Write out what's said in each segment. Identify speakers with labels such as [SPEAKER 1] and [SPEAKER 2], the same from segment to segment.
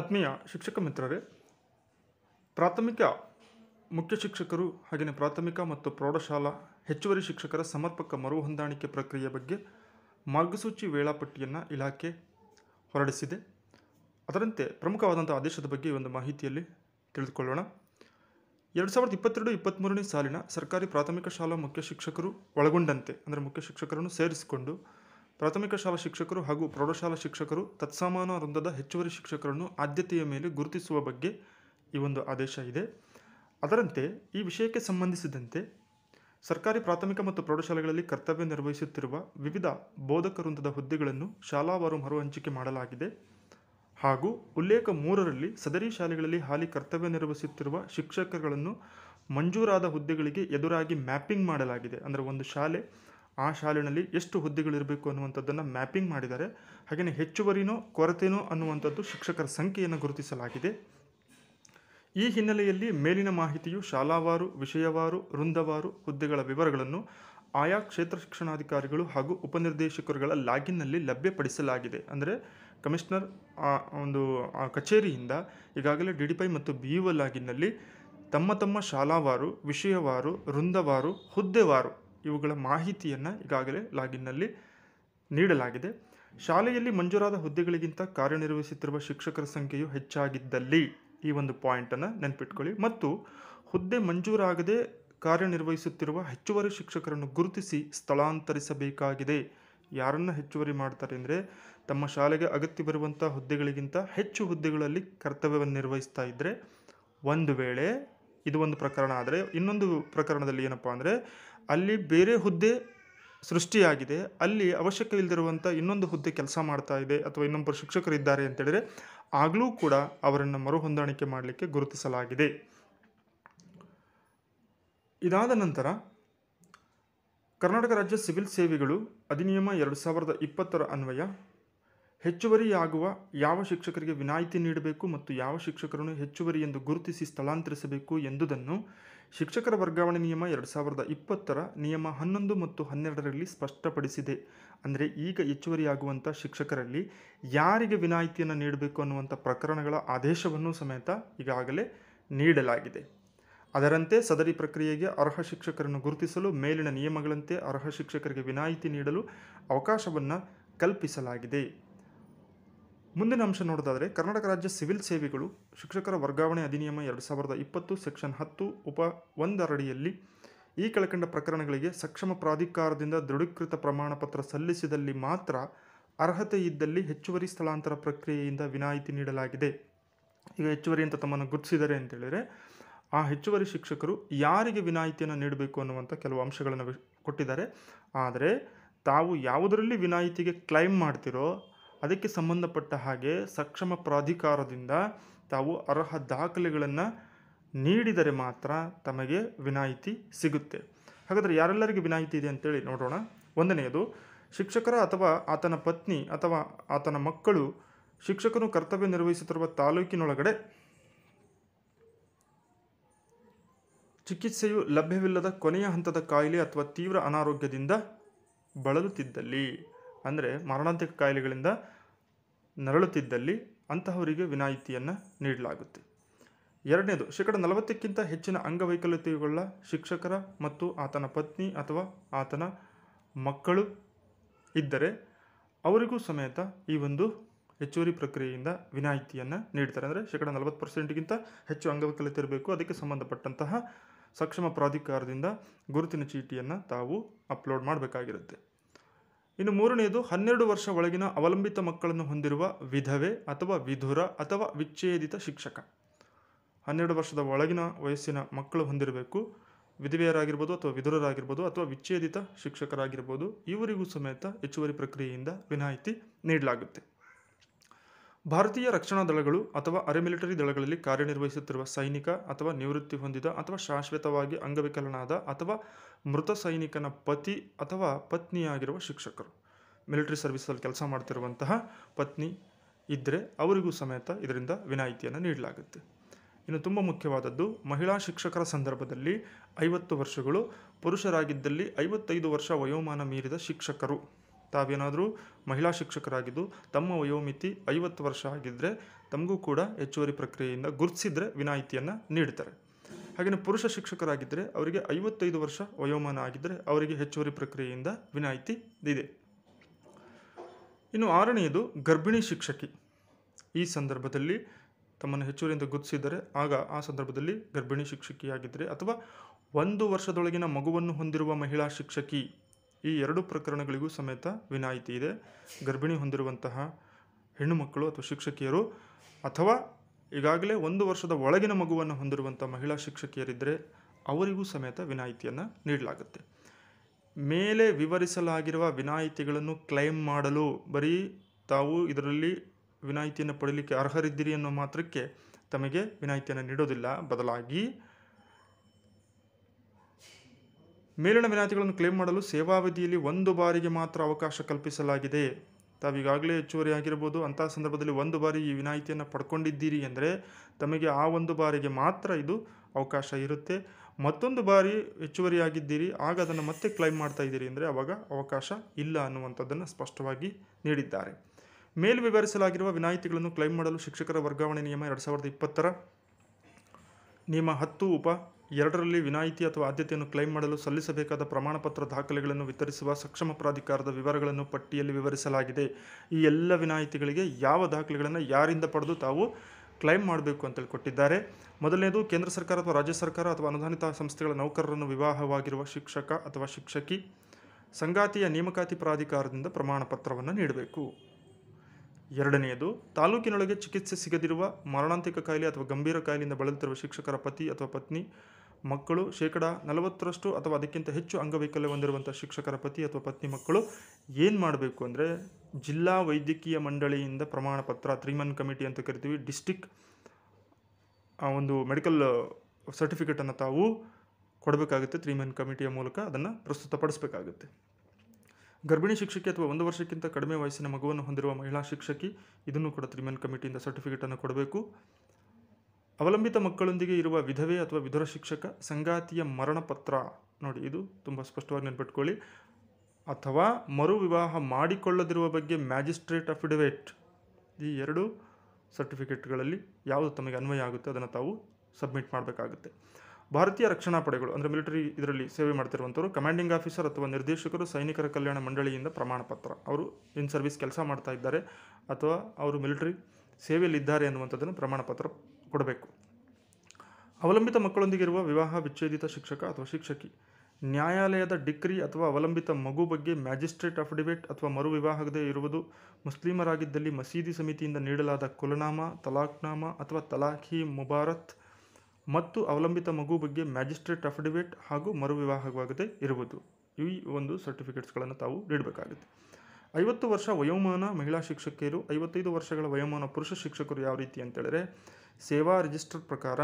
[SPEAKER 1] ಆತ್ಮೀಯ ಶಿಕ್ಷಕ ಮಿತ್ರರೇ ಪ್ರಾಥಮಿಕ ಮುಖ್ಯ ಶಿಕ್ಷಕರು ಹಾಗೆಯೇ ಪ್ರಾಥಮಿಕ ಮತ್ತು ಪ್ರೌಢಶಾಲಾ ಹೆಚ್ಚುವರಿ ಶಿಕ್ಷಕರ ಸಮರ್ಪಕ ಹೊಂದಾಣಿಕೆ ಪ್ರಕ್ರಿಯೆ ಬಗ್ಗೆ ಮಾರ್ಗಸೂಚಿ ವೇಳಾಪಟ್ಟಿಯನ್ನು ಇಲಾಖೆ ಹೊರಡಿಸಿದೆ ಅದರಂತೆ ಪ್ರಮುಖವಾದಂಥ ಆದೇಶದ ಬಗ್ಗೆ ಈ ಒಂದು ಮಾಹಿತಿಯಲ್ಲಿ ತಿಳಿದುಕೊಳ್ಳೋಣ ಎರಡು ಸಾವಿರದ ಇಪ್ಪತ್ತೆರಡು ಇಪ್ಪತ್ತ್ಮೂರನೇ ಸಾಲಿನ ಸರ್ಕಾರಿ ಪ್ರಾಥಮಿಕ ಶಾಲಾ ಮುಖ್ಯ ಶಿಕ್ಷಕರು ಒಳಗೊಂಡಂತೆ ಅಂದರೆ ಮುಖ್ಯ ಶಿಕ್ಷಕರನ್ನು ಸೇರಿಸಿಕೊಂಡು ಪ್ರಾಥಮಿಕ ಶಾಲಾ ಶಿಕ್ಷಕರು ಹಾಗೂ ಪ್ರೌಢಶಾಲಾ ಶಿಕ್ಷಕರು ತತ್ಸಮಾನ ವೃಂದದ ಹೆಚ್ಚುವರಿ ಶಿಕ್ಷಕರನ್ನು ಆದ್ಯತೆಯ ಮೇಲೆ ಗುರುತಿಸುವ ಬಗ್ಗೆ ಈ ಒಂದು ಆದೇಶ ಇದೆ ಅದರಂತೆ ಈ ವಿಷಯಕ್ಕೆ ಸಂಬಂಧಿಸಿದಂತೆ ಸರ್ಕಾರಿ ಪ್ರಾಥಮಿಕ ಮತ್ತು ಪ್ರೌಢಶಾಲೆಗಳಲ್ಲಿ ಕರ್ತವ್ಯ ನಿರ್ವಹಿಸುತ್ತಿರುವ ವಿವಿಧ ಬೋಧಕ ವೃಂದದ ಹುದ್ದೆಗಳನ್ನು ಶಾಲಾವಾರು ಮರುಹಂಚಿಕೆ ಮಾಡಲಾಗಿದೆ ಹಾಗೂ ಉಲ್ಲೇಖ ಮೂರರಲ್ಲಿ ಸದರಿ ಶಾಲೆಗಳಲ್ಲಿ ಹಾಲಿ ಕರ್ತವ್ಯ ನಿರ್ವಹಿಸುತ್ತಿರುವ ಶಿಕ್ಷಕರುಗಳನ್ನು ಮಂಜೂರಾದ ಹುದ್ದೆಗಳಿಗೆ ಎದುರಾಗಿ ಮ್ಯಾಪಿಂಗ್ ಮಾಡಲಾಗಿದೆ ಅಂದರೆ ಒಂದು ಶಾಲೆ ಆ ಶಾಲೆಯಲ್ಲಿ ಎಷ್ಟು ಹುದ್ದೆಗಳಿರಬೇಕು ಅನ್ನುವಂಥದ್ದನ್ನು ಮ್ಯಾಪಿಂಗ್ ಮಾಡಿದ್ದಾರೆ ಹಾಗೆಯೇ ಹೆಚ್ಚುವರಿನೋ ಕೊರತೆನೋ ಅನ್ನುವಂಥದ್ದು ಶಿಕ್ಷಕರ ಸಂಖ್ಯೆಯನ್ನು ಗುರುತಿಸಲಾಗಿದೆ ಈ ಹಿನ್ನೆಲೆಯಲ್ಲಿ ಮೇಲಿನ ಮಾಹಿತಿಯು ಶಾಲಾವಾರು ವಿಷಯವಾರು ವೃಂದವಾರು ಹುದ್ದೆಗಳ ವಿವರಗಳನ್ನು ಆಯಾ ಕ್ಷೇತ್ರ ಶಿಕ್ಷಣಾಧಿಕಾರಿಗಳು ಹಾಗೂ ಉಪನಿರ್ದೇಶಕರುಗಳ ಲಾಗಿನ್ನಲ್ಲಿ ಲಭ್ಯಪಡಿಸಲಾಗಿದೆ ಅಂದರೆ ಕಮಿಷನರ್ ಒಂದು ಕಚೇರಿಯಿಂದ ಈಗಾಗಲೇ ಡಿ ಡಿ ಪೈ ಮತ್ತು ಬಿ ಯು ಲಾಗಿನ್ನಲ್ಲಿ ತಮ್ಮ ತಮ್ಮ ಶಾಲಾವಾರು ವಿಷಯವಾರು ವೃಂದವಾರು ಹುದ್ದೆವಾರು ಇವುಗಳ ಮಾಹಿತಿಯನ್ನು ಈಗಾಗಲೇ ಲಾಗಿನ್ನಲ್ಲಿ ನೀಡಲಾಗಿದೆ ಶಾಲೆಯಲ್ಲಿ ಮಂಜೂರಾದ ಹುದ್ದೆಗಳಿಗಿಂತ ಕಾರ್ಯನಿರ್ವಹಿಸುತ್ತಿರುವ ಶಿಕ್ಷಕರ ಸಂಖ್ಯೆಯು ಹೆಚ್ಚಾಗಿದ್ದಲ್ಲಿ ಈ ಒಂದು ಪಾಯಿಂಟನ್ನು ನೆನಪಿಟ್ಕೊಳ್ಳಿ ಮತ್ತು ಹುದ್ದೆ ಮಂಜೂರಾಗದೆ ಕಾರ್ಯನಿರ್ವಹಿಸುತ್ತಿರುವ ಹೆಚ್ಚುವರಿ ಶಿಕ್ಷಕರನ್ನು ಗುರುತಿಸಿ ಸ್ಥಳಾಂತರಿಸಬೇಕಾಗಿದೆ ಯಾರನ್ನು ಹೆಚ್ಚುವರಿ ಮಾಡ್ತಾರೆ ಅಂದರೆ ತಮ್ಮ ಶಾಲೆಗೆ ಅಗತ್ಯ ಬರುವಂಥ ಹುದ್ದೆಗಳಿಗಿಂತ ಹೆಚ್ಚು ಹುದ್ದೆಗಳಲ್ಲಿ ಕರ್ತವ್ಯವನ್ನು ನಿರ್ವಹಿಸ್ತಾ ಇದ್ದರೆ ಒಂದು ವೇಳೆ ಇದು ಒಂದು ಪ್ರಕರಣ ಆದರೆ ಇನ್ನೊಂದು ಪ್ರಕರಣದಲ್ಲಿ ಏನಪ್ಪಾ ಅಂದರೆ ಅಲ್ಲಿ ಬೇರೆ ಹುದ್ದೆ ಸೃಷ್ಟಿಯಾಗಿದೆ ಅಲ್ಲಿ ಅವಶ್ಯಕ ಇಲ್ಲದಿರುವಂಥ ಇನ್ನೊಂದು ಹುದ್ದೆ ಕೆಲಸ ಮಾಡ್ತಾ ಇದೆ ಅಥವಾ ಇನ್ನೊಬ್ಬರು ಶಿಕ್ಷಕರಿದ್ದಾರೆ ಅಂತೇಳಿದರೆ ಆಗಲೂ ಕೂಡ ಅವರನ್ನು ಮರು ಹೊಂದಾಣಿಕೆ ಮಾಡಲಿಕ್ಕೆ ಗುರುತಿಸಲಾಗಿದೆ ಇದಾದ ನಂತರ ಕರ್ನಾಟಕ ರಾಜ್ಯ ಸಿವಿಲ್ ಸೇವೆಗಳು ಅಧಿನಿಯಮ ಎರಡು ಸಾವಿರದ ಇಪ್ಪತ್ತರ ಅನ್ವಯ ಹೆಚ್ಚುವರಿಯಾಗುವ ಯಾವ ಶಿಕ್ಷಕರಿಗೆ ವಿನಾಯಿತಿ ನೀಡಬೇಕು ಮತ್ತು ಯಾವ ಶಿಕ್ಷಕರನ್ನು ಹೆಚ್ಚುವರಿ ಎಂದು ಗುರುತಿಸಿ ಸ್ಥಳಾಂತರಿಸಬೇಕು ಎಂಬುದನ್ನು ಶಿಕ್ಷಕರ ವರ್ಗಾವಣೆ ನಿಯಮ ಎರಡು ಸಾವಿರದ ಇಪ್ಪತ್ತರ ನಿಯಮ ಹನ್ನೊಂದು ಮತ್ತು ಹನ್ನೆರಡರಲ್ಲಿ ಸ್ಪಷ್ಟಪಡಿಸಿದೆ ಅಂದರೆ ಈಗ ಹೆಚ್ಚುವರಿಯಾಗುವಂಥ ಶಿಕ್ಷಕರಲ್ಲಿ ಯಾರಿಗೆ ವಿನಾಯಿತಿಯನ್ನು ನೀಡಬೇಕು ಅನ್ನುವಂಥ ಪ್ರಕರಣಗಳ ಆದೇಶವನ್ನು ಸಮೇತ ಈಗಾಗಲೇ ನೀಡಲಾಗಿದೆ ಅದರಂತೆ ಸದರಿ ಪ್ರಕ್ರಿಯೆಗೆ ಅರ್ಹ ಶಿಕ್ಷಕರನ್ನು ಗುರುತಿಸಲು ಮೇಲಿನ ನಿಯಮಗಳಂತೆ ಅರ್ಹ ಶಿಕ್ಷಕರಿಗೆ ವಿನಾಯಿತಿ ನೀಡಲು ಅವಕಾಶವನ್ನು ಕಲ್ಪಿಸಲಾಗಿದೆ ಮುಂದಿನ ಅಂಶ ನೋಡೋದಾದರೆ ಕರ್ನಾಟಕ ರಾಜ್ಯ ಸಿವಿಲ್ ಸೇವೆಗಳು ಶಿಕ್ಷಕರ ವರ್ಗಾವಣೆ ಅಧಿನಿಯಮ ಎರಡು ಸಾವಿರದ ಇಪ್ಪತ್ತು ಸೆಕ್ಷನ್ ಹತ್ತು ಉಪ ಒಂದರಡಿಯಲ್ಲಿ ಈ ಕೆಳಕಂಡ ಪ್ರಕರಣಗಳಿಗೆ ಸಕ್ಷಮ ಪ್ರಾಧಿಕಾರದಿಂದ ದೃಢೀಕೃತ ಪ್ರಮಾಣಪತ್ರ ಸಲ್ಲಿಸಿದಲ್ಲಿ ಮಾತ್ರ ಅರ್ಹತೆ ಇದ್ದಲ್ಲಿ ಹೆಚ್ಚುವರಿ ಸ್ಥಳಾಂತರ ಪ್ರಕ್ರಿಯೆಯಿಂದ ವಿನಾಯಿತಿ ನೀಡಲಾಗಿದೆ ಈಗ ಹೆಚ್ಚುವರಿ ಅಂತ ತಮ್ಮನ್ನು ಗುರುತಿಸಿದರೆ ಅಂತೇಳಿದರೆ ಆ ಹೆಚ್ಚುವರಿ ಶಿಕ್ಷಕರು ಯಾರಿಗೆ ವಿನಾಯಿತಿಯನ್ನು ನೀಡಬೇಕು ಅನ್ನುವಂಥ ಕೆಲವು ಅಂಶಗಳನ್ನು ಕೊಟ್ಟಿದ್ದಾರೆ ಆದರೆ ತಾವು ಯಾವುದರಲ್ಲಿ ವಿನಾಯಿತಿಗೆ ಕ್ಲೈಮ್ ಮಾಡ್ತಿರೋ ಅದಕ್ಕೆ ಸಂಬಂಧಪಟ್ಟ ಹಾಗೆ ಸಕ್ಷಮ ಪ್ರಾಧಿಕಾರದಿಂದ ತಾವು ಅರ್ಹ ದಾಖಲೆಗಳನ್ನು ನೀಡಿದರೆ ಮಾತ್ರ ತಮಗೆ ವಿನಾಯಿತಿ ಸಿಗುತ್ತೆ ಹಾಗಾದರೆ ಯಾರೆಲ್ಲರಿಗೆ ವಿನಾಯಿತಿ ಇದೆ ಅಂತೇಳಿ ನೋಡೋಣ ಒಂದನೆಯದು ಶಿಕ್ಷಕರ ಅಥವಾ ಆತನ ಪತ್ನಿ ಅಥವಾ ಆತನ ಮಕ್ಕಳು ಶಿಕ್ಷಕನು ಕರ್ತವ್ಯ ನಿರ್ವಹಿಸುತ್ತಿರುವ ತಾಲೂಕಿನೊಳಗಡೆ ಚಿಕಿತ್ಸೆಯು ಲಭ್ಯವಿಲ್ಲದ ಕೊನೆಯ ಹಂತದ ಕಾಯಿಲೆ ಅಥವಾ ತೀವ್ರ ಅನಾರೋಗ್ಯದಿಂದ ಬಳಲುತ್ತಿದ್ದಲ್ಲಿ ಅಂದರೆ ಮಾರಣಾಂತಿಕ ಕಾಯಿಲೆಗಳಿಂದ ನರಳುತ್ತಿದ್ದಲ್ಲಿ ಅಂತಹವರಿಗೆ ವಿನಾಯಿತಿಯನ್ನು ನೀಡಲಾಗುತ್ತೆ ಎರಡನೇದು ಶೇಕಡ ನಲವತ್ತಕ್ಕಿಂತ ಹೆಚ್ಚಿನ ಅಂಗವೈಕಲ್ಯತೆಗಳ ಶಿಕ್ಷಕರ ಮತ್ತು ಆತನ ಪತ್ನಿ ಅಥವಾ ಆತನ ಮಕ್ಕಳು ಇದ್ದರೆ ಅವರಿಗೂ ಸಮೇತ ಈ ಒಂದು ಹೆಚ್ಚುವರಿ ಪ್ರಕ್ರಿಯೆಯಿಂದ ವಿನಾಯಿತಿಯನ್ನು ನೀಡ್ತಾರೆ ಅಂದರೆ ಶೇಕಡ ನಲವತ್ತು ಪರ್ಸೆಂಟ್ಗಿಂತ ಹೆಚ್ಚು ಅಂಗವಿಕಲತೆ ಇರಬೇಕು ಅದಕ್ಕೆ ಸಂಬಂಧಪಟ್ಟಂತಹ ಸಕ್ಷಮ ಪ್ರಾಧಿಕಾರದಿಂದ ಗುರುತಿನ ಚೀಟಿಯನ್ನು ತಾವು ಅಪ್ಲೋಡ್ ಮಾಡಬೇಕಾಗಿರುತ್ತೆ ಇನ್ನು ಮೂರನೆಯದು ಹನ್ನೆರಡು ವರ್ಷ ಒಳಗಿನ ಅವಲಂಬಿತ ಮಕ್ಕಳನ್ನು ಹೊಂದಿರುವ ವಿಧವೆ ಅಥವಾ ವಿಧುರ ಅಥವಾ ವಿಚ್ಛೇದಿತ ಶಿಕ್ಷಕ ಹನ್ನೆರಡು ವರ್ಷದ ಒಳಗಿನ ವಯಸ್ಸಿನ ಮಕ್ಕಳು ಹೊಂದಿರಬೇಕು ವಿಧವೆಯರಾಗಿರ್ಬೋದು ಅಥವಾ ವಿಧುರರಾಗಿರ್ಬೋದು ಅಥವಾ ವಿಚ್ಛೇದಿತ ಶಿಕ್ಷಕರಾಗಿರ್ಬೋದು ಇವರಿಗೂ ಸಮೇತ ಹೆಚ್ಚುವರಿ ಪ್ರಕ್ರಿಯೆಯಿಂದ ವಿನಾಯಿತಿ ನೀಡಲಾಗುತ್ತೆ ಭಾರತೀಯ ರಕ್ಷಣಾ ದಳಗಳು ಅಥವಾ ಅರೆಮಿಲಿಟರಿ ದಳಗಳಲ್ಲಿ ಕಾರ್ಯನಿರ್ವಹಿಸುತ್ತಿರುವ ಸೈನಿಕ ಅಥವಾ ನಿವೃತ್ತಿ ಹೊಂದಿದ ಅಥವಾ ಶಾಶ್ವತವಾಗಿ ಅಂಗವಿಕಲನಾದ ಅಥವಾ ಮೃತ ಸೈನಿಕನ ಪತಿ ಅಥವಾ ಪತ್ನಿಯಾಗಿರುವ ಶಿಕ್ಷಕರು ಮಿಲಿಟರಿ ಸರ್ವಿಸಲ್ಲಿ ಕೆಲಸ ಮಾಡ್ತಿರುವಂತಹ ಪತ್ನಿ ಇದ್ದರೆ ಅವರಿಗೂ ಸಮೇತ ಇದರಿಂದ ವಿನಾಯಿತಿಯನ್ನು ನೀಡಲಾಗುತ್ತೆ ಇನ್ನು ತುಂಬ ಮುಖ್ಯವಾದದ್ದು ಮಹಿಳಾ ಶಿಕ್ಷಕರ ಸಂದರ್ಭದಲ್ಲಿ ಐವತ್ತು ವರ್ಷಗಳು ಪುರುಷರಾಗಿದ್ದಲ್ಲಿ ಐವತ್ತೈದು ವರ್ಷ ವಯೋಮಾನ ಮೀರಿದ ಶಿಕ್ಷಕರು ತಾವೇನಾದರೂ ಮಹಿಳಾ ಶಿಕ್ಷಕರಾಗಿದ್ದು ತಮ್ಮ ವಯೋಮಿತಿ ಐವತ್ತು ವರ್ಷ ಆಗಿದ್ದರೆ ತಮಗೂ ಕೂಡ ಹೆಚ್ಚುವರಿ ಪ್ರಕ್ರಿಯೆಯಿಂದ ಗುರುತಿಸಿದರೆ ವಿನಾಯಿತಿಯನ್ನು ನೀಡ್ತಾರೆ ಹಾಗೆಯೇ ಪುರುಷ ಶಿಕ್ಷಕರಾಗಿದ್ದರೆ ಅವರಿಗೆ ಐವತ್ತೈದು ವರ್ಷ ವಯೋಮಾನ ಆಗಿದ್ದರೆ ಅವರಿಗೆ ಹೆಚ್ಚುವರಿ ಪ್ರಕ್ರಿಯೆಯಿಂದ ವಿನಾಯಿತಿ ಇದೆ ಇನ್ನು ಆರನೆಯದು ಗರ್ಭಿಣಿ ಶಿಕ್ಷಕಿ ಈ ಸಂದರ್ಭದಲ್ಲಿ ತಮ್ಮನ್ನು ಹೆಚ್ಚುವರಿಯಿಂದ ಗುರುತಿಸಿದರೆ ಆಗ ಆ ಸಂದರ್ಭದಲ್ಲಿ ಗರ್ಭಿಣಿ ಶಿಕ್ಷಕಿಯಾಗಿದ್ದರೆ ಅಥವಾ ಒಂದು ವರ್ಷದೊಳಗಿನ ಮಗುವನ್ನು ಹೊಂದಿರುವ ಮಹಿಳಾ ಶಿಕ್ಷಕಿ ಈ ಎರಡು ಪ್ರಕರಣಗಳಿಗೂ ಸಮೇತ ವಿನಾಯಿತಿ ಇದೆ ಗರ್ಭಿಣಿ ಹೊಂದಿರುವಂತಹ ಹೆಣ್ಣು ಮಕ್ಕಳು ಅಥವಾ ಶಿಕ್ಷಕಿಯರು ಅಥವಾ ಈಗಾಗಲೇ ಒಂದು ವರ್ಷದ ಒಳಗಿನ ಮಗುವನ್ನು ಹೊಂದಿರುವಂಥ ಮಹಿಳಾ ಶಿಕ್ಷಕಿಯರಿದ್ದರೆ ಅವರಿಗೂ ಸಮೇತ ವಿನಾಯಿತಿಯನ್ನು ನೀಡಲಾಗುತ್ತೆ ಮೇಲೆ ವಿವರಿಸಲಾಗಿರುವ ವಿನಾಯಿತಿಗಳನ್ನು ಕ್ಲೈಮ್ ಮಾಡಲು ಬರೀ ತಾವು ಇದರಲ್ಲಿ ವಿನಾಯಿತಿಯನ್ನು ಪಡೀಲಿಕ್ಕೆ ಅರ್ಹರಿದ್ದೀರಿ ಅನ್ನೋ ಮಾತ್ರಕ್ಕೆ ತಮಗೆ ವಿನಾಯಿತಿಯನ್ನು ನೀಡೋದಿಲ್ಲ ಬದಲಾಗಿ ಮೇಲಿನ ವಿನಾಯಿತಿಗಳನ್ನು ಕ್ಲೇಮ್ ಮಾಡಲು ಸೇವಾವಧಿಯಲ್ಲಿ ಒಂದು ಬಾರಿಗೆ ಮಾತ್ರ ಅವಕಾಶ ಕಲ್ಪಿಸಲಾಗಿದೆ ತಾವೀಗಾಗಲೇ ಹೆಚ್ಚುವರಿ ಆಗಿರ್ಬೋದು ಅಂತಹ ಸಂದರ್ಭದಲ್ಲಿ ಒಂದು ಬಾರಿ ಈ ವಿನಾಯಿತಿಯನ್ನು ಪಡ್ಕೊಂಡಿದ್ದೀರಿ ಅಂದರೆ ತಮಗೆ ಆ ಒಂದು ಬಾರಿಗೆ ಮಾತ್ರ ಇದು ಅವಕಾಶ ಇರುತ್ತೆ ಮತ್ತೊಂದು ಬಾರಿ ಹೆಚ್ಚುವರಿ ಆಗಿದ್ದೀರಿ ಆಗ ಅದನ್ನು ಮತ್ತೆ ಕ್ಲೈಮ್ ಮಾಡ್ತಾ ಇದ್ದೀರಿ ಅಂದರೆ ಅವಾಗ ಅವಕಾಶ ಇಲ್ಲ ಅನ್ನುವಂಥದ್ದನ್ನು ಸ್ಪಷ್ಟವಾಗಿ ನೀಡಿದ್ದಾರೆ ಮೇಲ್ವಿವರಿಸಲಾಗಿರುವ ವಿವರಿಸಲಾಗಿರುವ ವಿನಾಯಿತಿಗಳನ್ನು ಕ್ಲೈಮ್ ಮಾಡಲು ಶಿಕ್ಷಕರ ವರ್ಗಾವಣೆ ನಿಯಮ ಎರಡು ಸಾವಿರದ ಇಪ್ಪತ್ತರ ನಿಯಮ ಹತ್ತು ಉಪ ಎರಡರಲ್ಲಿ ವಿನಾಯಿತಿ ಅಥವಾ ಆದ್ಯತೆಯನ್ನು ಕ್ಲೈಮ್ ಮಾಡಲು ಸಲ್ಲಿಸಬೇಕಾದ ಪ್ರಮಾಣಪತ್ರ ದಾಖಲೆಗಳನ್ನು ವಿತರಿಸುವ ಸಕ್ಷಮ ಪ್ರಾಧಿಕಾರದ ವಿವರಗಳನ್ನು ಪಟ್ಟಿಯಲ್ಲಿ ವಿವರಿಸಲಾಗಿದೆ ಈ ಎಲ್ಲ ವಿನಾಯಿತಿಗಳಿಗೆ ಯಾವ ದಾಖಲೆಗಳನ್ನು ಯಾರಿಂದ ಪಡೆದು ತಾವು ಕ್ಲೈಮ್ ಮಾಡಬೇಕು ಅಂತೇಳಿ ಕೊಟ್ಟಿದ್ದಾರೆ ಮೊದಲನೇದು ಕೇಂದ್ರ ಸರ್ಕಾರ ಅಥವಾ ರಾಜ್ಯ ಸರ್ಕಾರ ಅಥವಾ ಅನುದಾನಿತ ಸಂಸ್ಥೆಗಳ ನೌಕರರನ್ನು ವಿವಾಹವಾಗಿರುವ ಶಿಕ್ಷಕ ಅಥವಾ ಶಿಕ್ಷಕಿ ಸಂಗಾತಿಯ ನೇಮಕಾತಿ ಪ್ರಾಧಿಕಾರದಿಂದ ಪ್ರಮಾಣಪತ್ರವನ್ನು ನೀಡಬೇಕು ಎರಡನೆಯದು ತಾಲೂಕಿನೊಳಗೆ ಚಿಕಿತ್ಸೆ ಸಿಗದಿರುವ ಮಾರಣಾಂತಿಕ ಕಾಯಿಲೆ ಅಥವಾ ಗಂಭೀರ ಕಾಯಿಲೆಯಿಂದ ಬಳಲುತ್ತಿರುವ ಶಿಕ್ಷಕರ ಪತಿ ಅಥವಾ ಪತ್ನಿ ಮಕ್ಕಳು ಶೇಕಡ ನಲವತ್ತರಷ್ಟು ಅಥವಾ ಅದಕ್ಕಿಂತ ಹೆಚ್ಚು ಅಂಗವೈಕಲ್ಯ ಹೊಂದಿರುವಂಥ ಶಿಕ್ಷಕರ ಪತಿ ಅಥವಾ ಪತ್ನಿ ಮಕ್ಕಳು ಏನು ಮಾಡಬೇಕು ಅಂದರೆ ಜಿಲ್ಲಾ ವೈದ್ಯಕೀಯ ಮಂಡಳಿಯಿಂದ ಪ್ರಮಾಣ ಪತ್ರ ತ್ರಿಮನ್ ಕಮಿಟಿ ಅಂತ ಕರಿತೀವಿ ಡಿಸ್ಟಿಕ್ ಒಂದು ಮೆಡಿಕಲ್ ಸರ್ಟಿಫಿಕೇಟನ್ನು ತಾವು ಕೊಡಬೇಕಾಗುತ್ತೆ ತ್ರಿಮನ್ ಕಮಿಟಿಯ ಮೂಲಕ ಅದನ್ನು ಪ್ರಸ್ತುತಪಡಿಸಬೇಕಾಗುತ್ತೆ ಗರ್ಭಿಣಿ ಶಿಕ್ಷಕಿ ಅಥವಾ ಒಂದು ವರ್ಷಕ್ಕಿಂತ ಕಡಿಮೆ ವಯಸ್ಸಿನ ಮಗುವನ್ನು ಹೊಂದಿರುವ ಮಹಿಳಾ ಶಿಕ್ಷಕಿ ಇದನ್ನು ಕೂಡ ತ್ರಿಮನ್ ಕಮಿಟಿಯಿಂದ ಸರ್ಟಿಫಿಕೇಟನ್ನು ಕೊಡಬೇಕು ಅವಲಂಬಿತ ಮಕ್ಕಳೊಂದಿಗೆ ಇರುವ ವಿಧವೆ ಅಥವಾ ವಿಧುರ ಶಿಕ್ಷಕ ಸಂಗಾತಿಯ ಮರಣ ಪತ್ರ ನೋಡಿ ಇದು ತುಂಬ ಸ್ಪಷ್ಟವಾಗಿ ನೆನ್ಪಿಟ್ಕೊಳ್ಳಿ ಅಥವಾ ಮರು ವಿವಾಹ ಮಾಡಿಕೊಳ್ಳದಿರುವ ಬಗ್ಗೆ ಮ್ಯಾಜಿಸ್ಟ್ರೇಟ್ ಅಫಿಡವಿಟ್ ಈ ಎರಡು ಸರ್ಟಿಫಿಕೇಟ್ಗಳಲ್ಲಿ ಯಾವುದು ತಮಗೆ ಅನ್ವಯ ಆಗುತ್ತೆ ಅದನ್ನು ತಾವು ಸಬ್ಮಿಟ್ ಮಾಡಬೇಕಾಗುತ್ತೆ ಭಾರತೀಯ ರಕ್ಷಣಾ ಪಡೆಗಳು ಅಂದರೆ ಮಿಲಿಟರಿ ಇದರಲ್ಲಿ ಸೇವೆ ಮಾಡ್ತಿರುವಂಥವರು ಕಮಾಂಡಿಂಗ್ ಆಫೀಸರ್ ಅಥವಾ ನಿರ್ದೇಶಕರು ಸೈನಿಕರ ಕಲ್ಯಾಣ ಮಂಡಳಿಯಿಂದ ಪ್ರಮಾಣ ಪತ್ರ ಅವರು ಇನ್ ಸರ್ವಿಸ್ ಕೆಲಸ ಮಾಡ್ತಾ ಇದ್ದಾರೆ ಅಥವಾ ಅವರು ಮಿಲಿಟರಿ ಸೇವೆಯಲ್ಲಿದ್ದಾರೆ ಅನ್ನುವಂಥದ್ದನ್ನು ಪ್ರಮಾಣ ಪತ್ರ ಕೊಡಬೇಕು ಅವಲಂಬಿತ ಮಕ್ಕಳೊಂದಿಗೆ ಇರುವ ವಿವಾಹ ವಿಚ್ಛೇದಿತ ಶಿಕ್ಷಕ ಅಥವಾ ಶಿಕ್ಷಕಿ ನ್ಯಾಯಾಲಯದ ಡಿಕ್ರಿ ಅಥವಾ ಅವಲಂಬಿತ ಮಗು ಬಗ್ಗೆ ಮ್ಯಾಜಿಸ್ಟ್ರೇಟ್ ಅಫಿಡವಿಟ್ ಅಥವಾ ಮರು ವಿವಾಹದೇ ಇರುವುದು ಮುಸ್ಲಿಮರಾಗಿದ್ದಲ್ಲಿ ಮಸೀದಿ ಸಮಿತಿಯಿಂದ ನೀಡಲಾದ ಕುಲನಾಮ ತಲಾಖ್ನಾಮ ಅಥವಾ ತಲಾಖಿ ಮುಬಾರತ್ ಮತ್ತು ಅವಲಂಬಿತ ಮಗು ಬಗ್ಗೆ ಮ್ಯಾಜಿಸ್ಟ್ರೇಟ್ ಅಫಿಡವಿಟ್ ಹಾಗೂ ಮರು ವಿವಾಹವಾಗದೇ ಇರುವುದು ಈ ಒಂದು ಸರ್ಟಿಫಿಕೇಟ್ಸ್ಗಳನ್ನು ತಾವು ನೀಡಬೇಕಾಗುತ್ತೆ ಐವತ್ತು ವರ್ಷ ವಯೋಮಾನ ಮಹಿಳಾ ಶಿಕ್ಷಕಿಯರು ಐವತ್ತೈದು ವರ್ಷಗಳ ವಯೋಮಾನ ಪುರುಷ ಶಿಕ್ಷಕರು ಯಾವ ರೀತಿ ಅಂತೇಳಿದ್ರೆ ಸೇವಾ ರಿಜಿಸ್ಟರ್ ಪ್ರಕಾರ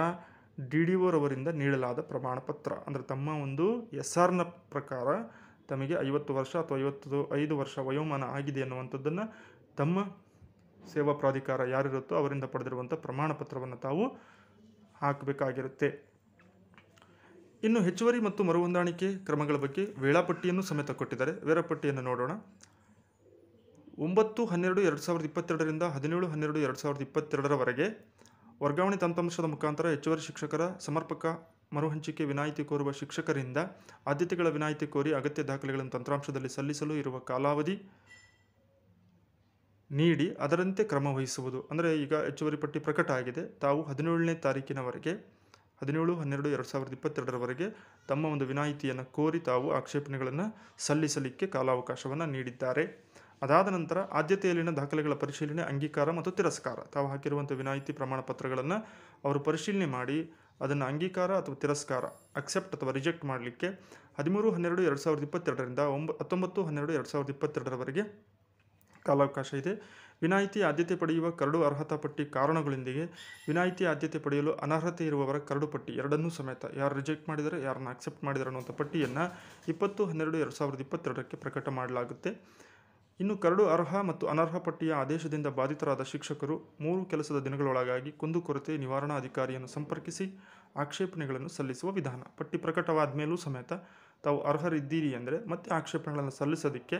[SPEAKER 1] ಡಿ ಡಿ ಒರವರಿಂದ ನೀಡಲಾದ ಪ್ರಮಾಣ ಪತ್ರ ಅಂದರೆ ತಮ್ಮ ಒಂದು ಎಸ್ ಆರ್ನ ಪ್ರಕಾರ ತಮಗೆ ಐವತ್ತು ವರ್ಷ ಅಥವಾ ಐವತ್ತು ಐದು ವರ್ಷ ವಯೋಮಾನ ಆಗಿದೆ ಅನ್ನುವಂಥದ್ದನ್ನು ತಮ್ಮ ಸೇವಾ ಪ್ರಾಧಿಕಾರ ಯಾರಿರುತ್ತೋ ಅವರಿಂದ ಪಡೆದಿರುವಂಥ ಪ್ರಮಾಣ ಪತ್ರವನ್ನು ತಾವು ಹಾಕಬೇಕಾಗಿರುತ್ತೆ ಇನ್ನು ಹೆಚ್ಚುವರಿ ಮತ್ತು ಮರುಹೊಂದಾಣಿಕೆ ಕ್ರಮಗಳ ಬಗ್ಗೆ ವೇಳಾಪಟ್ಟಿಯನ್ನು ಸಮೇತ ಕೊಟ್ಟಿದ್ದಾರೆ ವೇಳಾಪಟ್ಟಿಯನ್ನು ನೋಡೋಣ ಒಂಬತ್ತು ಹನ್ನೆರಡು ಎರಡು ಸಾವಿರದ ಇಪ್ಪತ್ತೆರಡರಿಂದ ಹದಿನೇಳು ಹನ್ನೆರಡು ಎರಡು ಸಾವಿರದ ಇಪ್ಪತ್ತೆರಡರವರೆಗೆ ವರ್ಗಾವಣೆ ತಂತ್ರಾಂಶದ ಮುಖಾಂತರ ಹೆಚ್ಚುವರಿ ಶಿಕ್ಷಕರ ಸಮರ್ಪಕ ಮರುಹಂಚಿಕೆ ವಿನಾಯಿತಿ ಕೋರುವ ಶಿಕ್ಷಕರಿಂದ ಆದ್ಯತೆಗಳ ವಿನಾಯಿತಿ ಕೋರಿ ಅಗತ್ಯ ದಾಖಲೆಗಳನ್ನು ತಂತ್ರಾಂಶದಲ್ಲಿ ಸಲ್ಲಿಸಲು ಇರುವ ಕಾಲಾವಧಿ ನೀಡಿ ಅದರಂತೆ ಕ್ರಮ ವಹಿಸುವುದು ಅಂದರೆ ಈಗ ಹೆಚ್ಚುವರಿ ಪಟ್ಟಿ ಪ್ರಕಟ ಆಗಿದೆ ತಾವು ಹದಿನೇಳನೇ ತಾರೀಕಿನವರೆಗೆ ಹದಿನೇಳು ಹನ್ನೆರಡು ಎರಡು ಸಾವಿರದ ಇಪ್ಪತ್ತೆರಡರವರೆಗೆ ತಮ್ಮ ಒಂದು ವಿನಾಯಿತಿಯನ್ನು ಕೋರಿ ತಾವು ಆಕ್ಷೇಪಣೆಗಳನ್ನು ಸಲ್ಲಿಸಲಿಕ್ಕೆ ಕಾಲಾವಕಾಶವನ್ನು ನೀಡಿದ್ದಾರೆ ಅದಾದ ನಂತರ ಆದ್ಯತೆಯಲ್ಲಿನ ದಾಖಲೆಗಳ ಪರಿಶೀಲನೆ ಅಂಗೀಕಾರ ಮತ್ತು ತಿರಸ್ಕಾರ ತಾವು ಹಾಕಿರುವಂಥ ವಿನಾಯಿತಿ ಪ್ರಮಾಣ ಪತ್ರಗಳನ್ನು ಅವರು ಪರಿಶೀಲನೆ ಮಾಡಿ ಅದನ್ನು ಅಂಗೀಕಾರ ಅಥವಾ ತಿರಸ್ಕಾರ ಅಕ್ಸೆಪ್ಟ್ ಅಥವಾ ರಿಜೆಕ್ಟ್ ಮಾಡಲಿಕ್ಕೆ ಹದಿಮೂರು ಹನ್ನೆರಡು ಎರಡು ಸಾವಿರದ ಇಪ್ಪತ್ತೆರಡರಿಂದ ಒಂಬ ಹತ್ತೊಂಬತ್ತು ಹನ್ನೆರಡು ಎರಡು ಸಾವಿರದ ಇಪ್ಪತ್ತೆರಡರವರೆಗೆ ಕಾಲಾವಕಾಶ ಇದೆ ವಿನಾಯಿತಿ ಆದ್ಯತೆ ಪಡೆಯುವ ಕರಡು ಅರ್ಹತಾ ಪಟ್ಟಿ ಕಾರಣಗಳೊಂದಿಗೆ ವಿನಾಯಿತಿ ಆದ್ಯತೆ ಪಡೆಯಲು ಅನರ್ಹತೆ ಇರುವವರ ಕರಡು ಪಟ್ಟಿ ಎರಡನ್ನೂ ಸಮೇತ ಯಾರು ರಿಜೆಕ್ಟ್ ಮಾಡಿದರೆ ಯಾರನ್ನು ಅಕ್ಸೆಪ್ಟ್ ಮಾಡಿದರೆ ಅನ್ನುವಂಥ ಪಟ್ಟಿಯನ್ನು ಇಪ್ಪತ್ತು ಹನ್ನೆರಡು ಎರಡು ಸಾವಿರದ ಇಪ್ಪತ್ತೆರಡಕ್ಕೆ ಪ್ರಕಟ ಮಾಡಲಾಗುತ್ತೆ ಇನ್ನು ಕರಡು ಅರ್ಹ ಮತ್ತು ಅನರ್ಹ ಪಟ್ಟಿಯ ಆದೇಶದಿಂದ ಬಾಧಿತರಾದ ಶಿಕ್ಷಕರು ಮೂರು ಕೆಲಸದ ದಿನಗಳೊಳಗಾಗಿ ಕುಂದುಕೊರತೆ ನಿವಾರಣಾ ಅಧಿಕಾರಿಯನ್ನು ಸಂಪರ್ಕಿಸಿ ಆಕ್ಷೇಪಣೆಗಳನ್ನು ಸಲ್ಲಿಸುವ ವಿಧಾನ ಪಟ್ಟಿ ಪ್ರಕಟವಾದ ಮೇಲೂ ಸಮೇತ ತಾವು ಅರ್ಹರಿದ್ದೀರಿ ಅಂದರೆ ಮತ್ತೆ ಆಕ್ಷೇಪಣೆಗಳನ್ನು ಸಲ್ಲಿಸೋದಕ್ಕೆ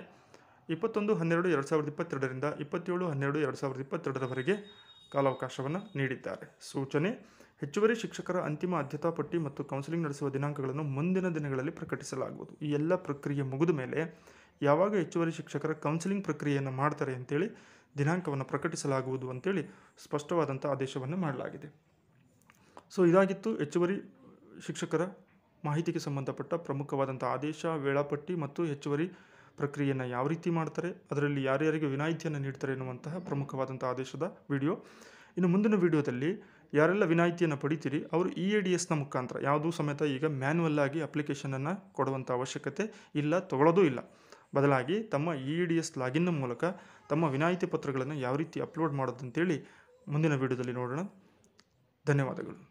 [SPEAKER 1] ಇಪ್ಪತ್ತೊಂದು ಹನ್ನೆರಡು ಎರಡು ಸಾವಿರದ ಇಪ್ಪತ್ತೆರಡರಿಂದ ಇಪ್ಪತ್ತೇಳು ಹನ್ನೆರಡು ಎರಡು ಸಾವಿರದ ಇಪ್ಪತ್ತೆರಡರವರೆಗೆ ಕಾಲಾವಕಾಶವನ್ನು ನೀಡಿದ್ದಾರೆ ಸೂಚನೆ ಹೆಚ್ಚುವರಿ ಶಿಕ್ಷಕರ ಅಂತಿಮ ಆದ್ಯತಾ ಪಟ್ಟಿ ಮತ್ತು ಕೌನ್ಸಿಲಿಂಗ್ ನಡೆಸುವ ದಿನಾಂಕಗಳನ್ನು ಮುಂದಿನ ದಿನಗಳಲ್ಲಿ ಪ್ರಕಟಿಸಲಾಗುವುದು ಈ ಎಲ್ಲ ಪ್ರಕ್ರಿಯೆ ಮುಗಿದ ಮೇಲೆ ಯಾವಾಗ ಹೆಚ್ಚುವರಿ ಶಿಕ್ಷಕರ ಕೌನ್ಸಿಲಿಂಗ್ ಪ್ರಕ್ರಿಯೆಯನ್ನು ಮಾಡ್ತಾರೆ ಅಂತೇಳಿ ದಿನಾಂಕವನ್ನು ಪ್ರಕಟಿಸಲಾಗುವುದು ಅಂತೇಳಿ ಸ್ಪಷ್ಟವಾದಂಥ ಆದೇಶವನ್ನು ಮಾಡಲಾಗಿದೆ ಸೊ ಇದಾಗಿತ್ತು ಹೆಚ್ಚುವರಿ ಶಿಕ್ಷಕರ ಮಾಹಿತಿಗೆ ಸಂಬಂಧಪಟ್ಟ ಪ್ರಮುಖವಾದಂಥ ಆದೇಶ ವೇಳಾಪಟ್ಟಿ ಮತ್ತು ಹೆಚ್ಚುವರಿ ಪ್ರಕ್ರಿಯೆಯನ್ನು ಯಾವ ರೀತಿ ಮಾಡ್ತಾರೆ ಅದರಲ್ಲಿ ಯಾರ್ಯಾರಿಗೆ ವಿನಾಯಿತಿಯನ್ನು ನೀಡ್ತಾರೆ ಎನ್ನುವಂತಹ ಪ್ರಮುಖವಾದಂಥ ಆದೇಶದ ವಿಡಿಯೋ ಇನ್ನು ಮುಂದಿನ ವಿಡಿಯೋದಲ್ಲಿ ಯಾರೆಲ್ಲ ವಿನಾಯಿತಿಯನ್ನು ಪಡಿತೀರಿ ಅವರು ಇ ಎ ಡಿ ಎಸ್ನ ಮುಖಾಂತರ ಯಾವುದೂ ಸಮೇತ ಈಗ ಮ್ಯಾನ್ಯಲ್ ಆಗಿ ಅಪ್ಲಿಕೇಶನನ್ನು ಕೊಡುವಂಥ ಅವಶ್ಯಕತೆ ಇಲ್ಲ ತಗೊಳ್ಳೋದೂ ಇಲ್ಲ ಬದಲಾಗಿ ತಮ್ಮ ಇ e ಡಿ ಎಸ್ ಲಾಗಿನ್ನ ಮೂಲಕ ತಮ್ಮ ವಿನಾಯಿತಿ ಪತ್ರಗಳನ್ನು ಯಾವ ರೀತಿ ಅಪ್ಲೋಡ್ ಮಾಡೋದಂತೇಳಿ ಮುಂದಿನ ವಿಡಿಯೋದಲ್ಲಿ ನೋಡೋಣ ಧನ್ಯವಾದಗಳು